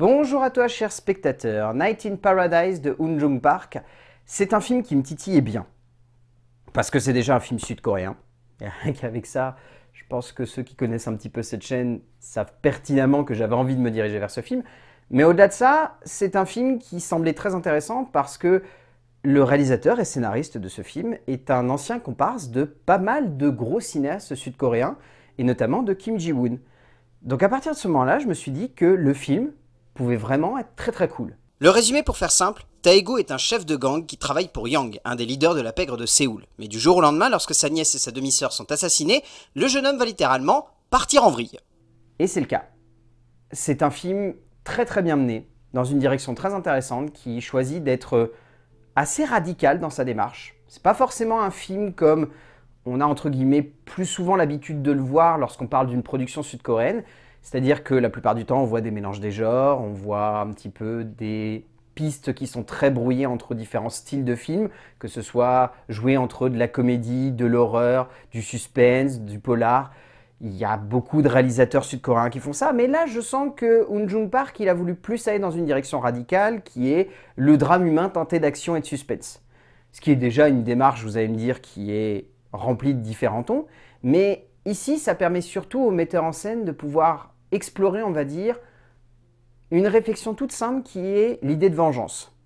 Bonjour à toi chers spectateurs, Night in Paradise de Hoon Jung Park, c'est un film qui me titille bien. Parce que c'est déjà un film sud-coréen, et avec ça, je pense que ceux qui connaissent un petit peu cette chaîne savent pertinemment que j'avais envie de me diriger vers ce film. Mais au-delà de ça, c'est un film qui semblait très intéressant parce que le réalisateur et scénariste de ce film est un ancien comparse de pas mal de gros cinéastes sud-coréens, et notamment de Kim Ji-woon. Donc à partir de ce moment-là, je me suis dit que le film, pouvait vraiment être très très cool. Le résumé pour faire simple, Taego est un chef de gang qui travaille pour Yang, un des leaders de la pègre de Séoul. Mais du jour au lendemain, lorsque sa nièce et sa demi-sœur sont assassinées, le jeune homme va littéralement partir en vrille. Et c'est le cas. C'est un film très très bien mené, dans une direction très intéressante, qui choisit d'être assez radical dans sa démarche. C'est pas forcément un film comme on a entre guillemets plus souvent l'habitude de le voir lorsqu'on parle d'une production sud-coréenne, c'est-à-dire que la plupart du temps, on voit des mélanges des genres, on voit un petit peu des pistes qui sont très brouillées entre différents styles de films, que ce soit jouer entre de la comédie, de l'horreur, du suspense, du polar. Il y a beaucoup de réalisateurs sud-coréens qui font ça, mais là je sens que Un Jung Park il a voulu plus aller dans une direction radicale qui est le drame humain teinté d'action et de suspense. Ce qui est déjà une démarche, vous allez me dire, qui est remplie de différents tons, mais ici ça permet surtout au metteur en scène de pouvoir explorer, on va dire, une réflexion toute simple qui est l'idée de vengeance.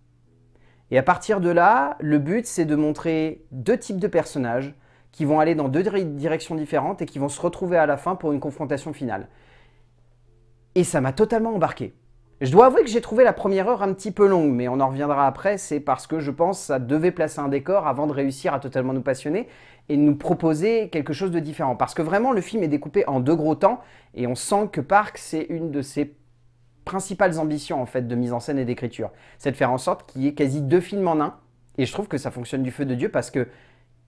Et à partir de là, le but, c'est de montrer deux types de personnages qui vont aller dans deux directions différentes et qui vont se retrouver à la fin pour une confrontation finale. Et ça m'a totalement embarqué. Je dois avouer que j'ai trouvé la première heure un petit peu longue, mais on en reviendra après, c'est parce que je pense que ça devait placer un décor avant de réussir à totalement nous passionner et nous proposer quelque chose de différent. Parce que vraiment, le film est découpé en deux gros temps, et on sent que Park, c'est une de ses principales ambitions en fait de mise en scène et d'écriture. C'est de faire en sorte qu'il y ait quasi deux films en un, et je trouve que ça fonctionne du feu de Dieu parce que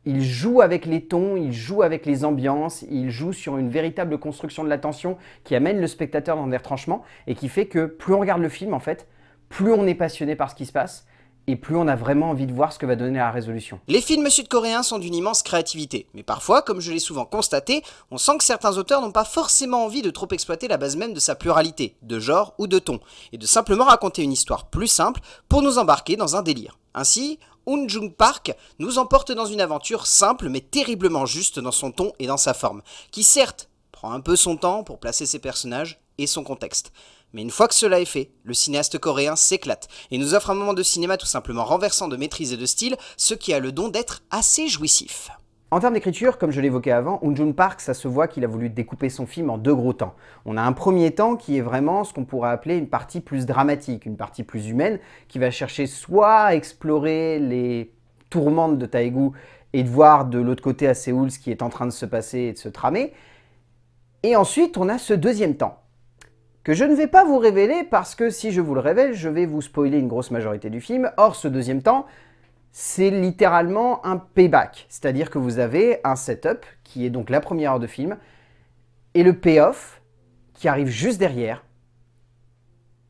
il joue avec les tons, il joue avec les ambiances, il joue sur une véritable construction de l'attention qui amène le spectateur dans des retranchements et qui fait que plus on regarde le film, en fait, plus on est passionné par ce qui se passe et plus on a vraiment envie de voir ce que va donner la résolution. Les films sud-coréens sont d'une immense créativité, mais parfois, comme je l'ai souvent constaté, on sent que certains auteurs n'ont pas forcément envie de trop exploiter la base même de sa pluralité, de genre ou de ton, et de simplement raconter une histoire plus simple pour nous embarquer dans un délire. Ainsi, Un Jung Park nous emporte dans une aventure simple mais terriblement juste dans son ton et dans sa forme, qui certes prend un peu son temps pour placer ses personnages et son contexte. Mais une fois que cela est fait, le cinéaste coréen s'éclate et nous offre un moment de cinéma tout simplement renversant de maîtrise et de style, ce qui a le don d'être assez jouissif. En termes d'écriture, comme je l'évoquais avant, Unjun Park, ça se voit qu'il a voulu découper son film en deux gros temps. On a un premier temps qui est vraiment ce qu'on pourrait appeler une partie plus dramatique, une partie plus humaine, qui va chercher soit à explorer les tourmentes de Taegu et de voir de l'autre côté à Séoul ce qui est en train de se passer et de se tramer. Et ensuite, on a ce deuxième temps, que je ne vais pas vous révéler parce que si je vous le révèle, je vais vous spoiler une grosse majorité du film. Or, ce deuxième temps, c'est littéralement un payback. C'est-à-dire que vous avez un setup, qui est donc la première heure de film, et le payoff, qui arrive juste derrière,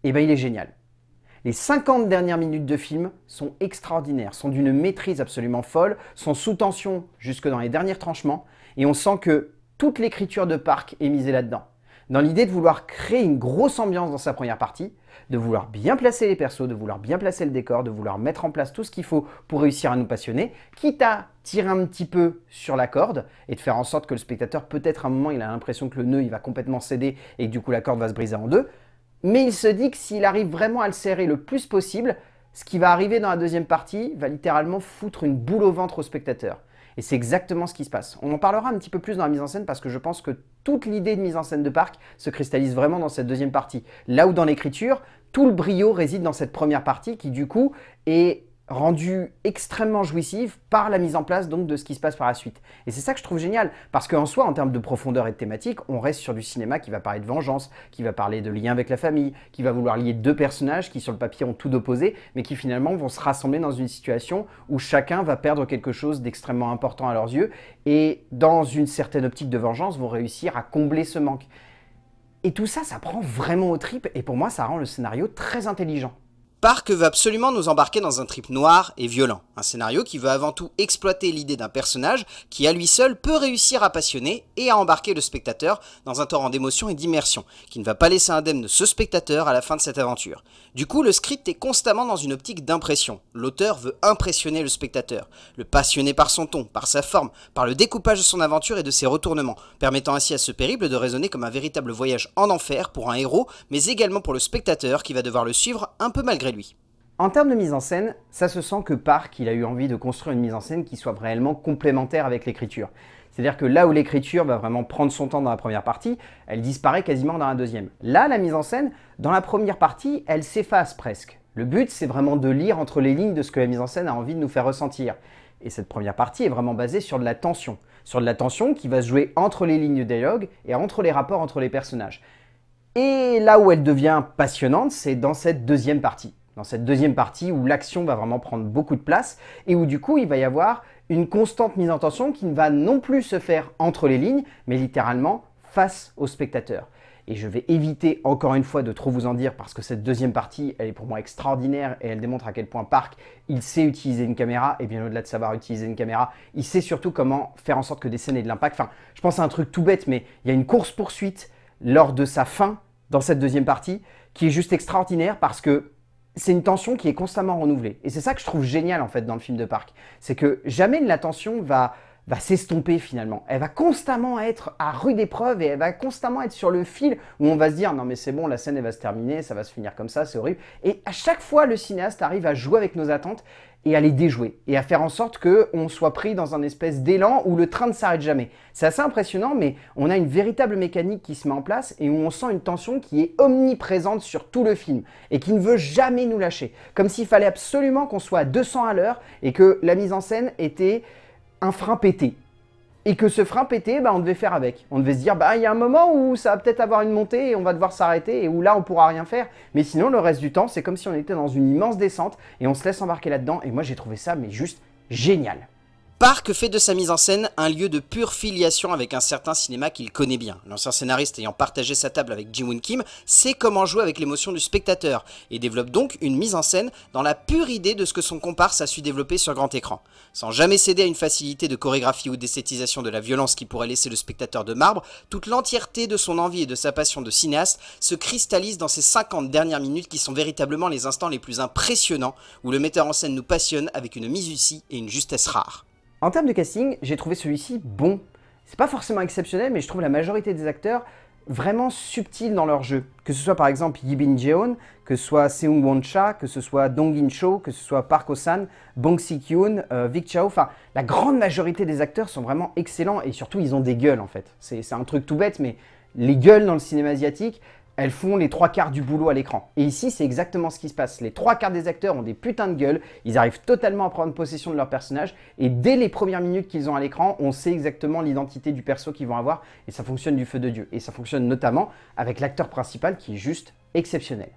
et eh bien il est génial. Les 50 dernières minutes de film sont extraordinaires, sont d'une maîtrise absolument folle, sont sous tension jusque dans les derniers tranchements, et on sent que toute l'écriture de Park est misée là-dedans dans l'idée de vouloir créer une grosse ambiance dans sa première partie, de vouloir bien placer les persos, de vouloir bien placer le décor, de vouloir mettre en place tout ce qu'il faut pour réussir à nous passionner, quitte à tirer un petit peu sur la corde et de faire en sorte que le spectateur, peut-être à un moment, il a l'impression que le nœud, il va complètement céder et que du coup la corde va se briser en deux, mais il se dit que s'il arrive vraiment à le serrer le plus possible, ce qui va arriver dans la deuxième partie va littéralement foutre une boule au ventre au spectateur. Et c'est exactement ce qui se passe. On en parlera un petit peu plus dans la mise en scène parce que je pense que toute l'idée de mise en scène de parc se cristallise vraiment dans cette deuxième partie. Là où dans l'écriture, tout le brio réside dans cette première partie qui du coup est rendu extrêmement jouissif par la mise en place donc de ce qui se passe par la suite. Et c'est ça que je trouve génial, parce qu'en soi, en termes de profondeur et de thématique, on reste sur du cinéma qui va parler de vengeance, qui va parler de lien avec la famille, qui va vouloir lier deux personnages qui sur le papier ont tout d'opposé, mais qui finalement vont se rassembler dans une situation où chacun va perdre quelque chose d'extrêmement important à leurs yeux, et dans une certaine optique de vengeance vont réussir à combler ce manque. Et tout ça, ça prend vraiment au trip, et pour moi, ça rend le scénario très intelligent. Park veut absolument nous embarquer dans un trip noir et violent, un scénario qui veut avant tout exploiter l'idée d'un personnage qui à lui seul peut réussir à passionner et à embarquer le spectateur dans un torrent d'émotions et d'immersion, qui ne va pas laisser indemne ce spectateur à la fin de cette aventure. Du coup, le script est constamment dans une optique d'impression. L'auteur veut impressionner le spectateur, le passionner par son ton, par sa forme, par le découpage de son aventure et de ses retournements, permettant ainsi à ce périple de résonner comme un véritable voyage en enfer pour un héros, mais également pour le spectateur qui va devoir le suivre un peu malgré en termes de mise en scène, ça se sent que Park il a eu envie de construire une mise en scène qui soit réellement complémentaire avec l'écriture. C'est-à-dire que là où l'écriture va vraiment prendre son temps dans la première partie, elle disparaît quasiment dans la deuxième. Là, la mise en scène, dans la première partie, elle s'efface presque. Le but, c'est vraiment de lire entre les lignes de ce que la mise en scène a envie de nous faire ressentir. Et cette première partie est vraiment basée sur de la tension. Sur de la tension qui va se jouer entre les lignes de dialogue et entre les rapports entre les personnages. Et là où elle devient passionnante, c'est dans cette deuxième partie dans cette deuxième partie où l'action va vraiment prendre beaucoup de place et où du coup il va y avoir une constante mise en tension qui ne va non plus se faire entre les lignes, mais littéralement face au spectateur. Et je vais éviter encore une fois de trop vous en dire parce que cette deuxième partie, elle est pour moi extraordinaire et elle démontre à quel point Park, il sait utiliser une caméra et bien au-delà de savoir utiliser une caméra, il sait surtout comment faire en sorte que des scènes aient de l'impact. Enfin, je pense à un truc tout bête, mais il y a une course-poursuite lors de sa fin dans cette deuxième partie qui est juste extraordinaire parce que c'est une tension qui est constamment renouvelée. Et c'est ça que je trouve génial en fait dans le film de Park. C'est que jamais la tension va va s'estomper finalement. Elle va constamment être à rude épreuve et elle va constamment être sur le fil où on va se dire non mais c'est bon, la scène elle va se terminer, ça va se finir comme ça, c'est horrible. Et à chaque fois, le cinéaste arrive à jouer avec nos attentes et à les déjouer et à faire en sorte qu'on soit pris dans un espèce d'élan où le train ne s'arrête jamais. C'est assez impressionnant, mais on a une véritable mécanique qui se met en place et où on sent une tension qui est omniprésente sur tout le film et qui ne veut jamais nous lâcher. Comme s'il fallait absolument qu'on soit à 200 à l'heure et que la mise en scène était un frein pété. Et que ce frein pété, bah, on devait faire avec. On devait se dire, bah il y a un moment où ça va peut-être avoir une montée et on va devoir s'arrêter et où là on pourra rien faire. Mais sinon, le reste du temps, c'est comme si on était dans une immense descente et on se laisse embarquer là-dedans. Et moi, j'ai trouvé ça, mais juste génial. Park fait de sa mise en scène un lieu de pure filiation avec un certain cinéma qu'il connaît bien. L'ancien scénariste ayant partagé sa table avec Jim Woon Kim sait comment jouer avec l'émotion du spectateur et développe donc une mise en scène dans la pure idée de ce que son comparse a su développer sur grand écran. Sans jamais céder à une facilité de chorégraphie ou d'esthétisation de la violence qui pourrait laisser le spectateur de marbre, toute l'entièreté de son envie et de sa passion de cinéaste se cristallise dans ces 50 dernières minutes qui sont véritablement les instants les plus impressionnants où le metteur en scène nous passionne avec une misucie et une justesse rare. En termes de casting, j'ai trouvé celui-ci bon. C'est pas forcément exceptionnel, mais je trouve la majorité des acteurs vraiment subtils dans leur jeu. Que ce soit par exemple Yibin Jeon, que ce soit Seung Won Cha, que ce soit Dong In Cho, que ce soit Park Ho-san, Bong Si-kyun, euh, Vic Chao, enfin la grande majorité des acteurs sont vraiment excellents et surtout ils ont des gueules en fait. C'est un truc tout bête mais les gueules dans le cinéma asiatique, elles font les trois quarts du boulot à l'écran. Et ici, c'est exactement ce qui se passe. Les trois quarts des acteurs ont des putains de gueules, ils arrivent totalement à prendre possession de leur personnage, et dès les premières minutes qu'ils ont à l'écran, on sait exactement l'identité du perso qu'ils vont avoir, et ça fonctionne du feu de Dieu. Et ça fonctionne notamment avec l'acteur principal qui est juste exceptionnel.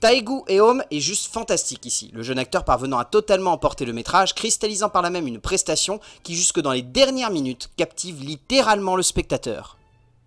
Taegu Eom est juste fantastique ici, le jeune acteur parvenant à totalement emporter le métrage, cristallisant par là même une prestation qui jusque dans les dernières minutes captive littéralement le spectateur.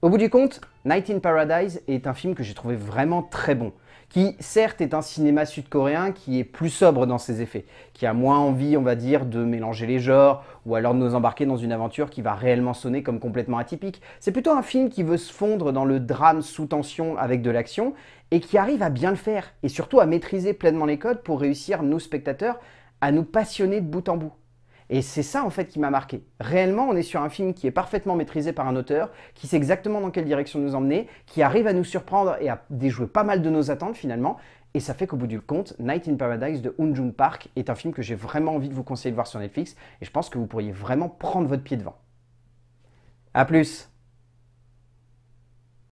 Au bout du compte, Night in Paradise est un film que j'ai trouvé vraiment très bon, qui certes est un cinéma sud-coréen qui est plus sobre dans ses effets, qui a moins envie, on va dire, de mélanger les genres, ou alors de nous embarquer dans une aventure qui va réellement sonner comme complètement atypique. C'est plutôt un film qui veut se fondre dans le drame sous tension avec de l'action, et qui arrive à bien le faire, et surtout à maîtriser pleinement les codes pour réussir, nous spectateurs, à nous passionner de bout en bout. Et c'est ça en fait qui m'a marqué. Réellement, on est sur un film qui est parfaitement maîtrisé par un auteur, qui sait exactement dans quelle direction nous emmener, qui arrive à nous surprendre et à déjouer pas mal de nos attentes finalement. Et ça fait qu'au bout du compte, Night in Paradise de Hoon Jung Park est un film que j'ai vraiment envie de vous conseiller de voir sur Netflix et je pense que vous pourriez vraiment prendre votre pied devant. A plus